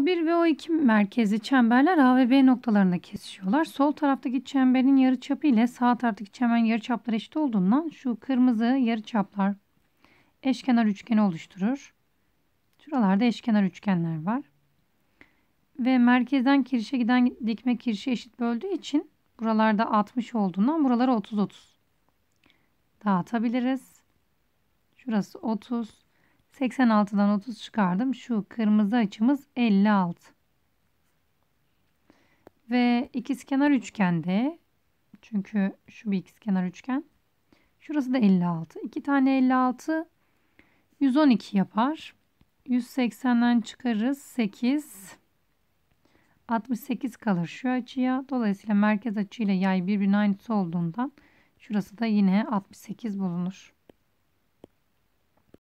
O1 ve O2 merkezi çemberler A ve B noktalarında kesişiyorlar. Sol taraftaki çemberin yarıçapı ile sağ taraftaki çemberin yarıçapları eşit olduğundan şu kırmızı yarıçaplar eşkenar üçgeni oluşturur. Şuralarda eşkenar üçgenler var. Ve merkezden kirişe giden dikme kirişi eşit böldüğü için buralarda 60 olduğundan buralara 30-30 dağıtabiliriz. Şurası 30. 86'dan 30 çıkardım. Şu kırmızı açımız 56. Ve ikizkenar üçgende çünkü şu bir ikizkenar üçgen. Şurası da 56. 2 tane 56 112 yapar. 180'den çıkarız 8. 68 kalır şu açıya. Dolayısıyla merkez açıyla yay birbirine aynısı olduğundan şurası da yine 68 bulunur.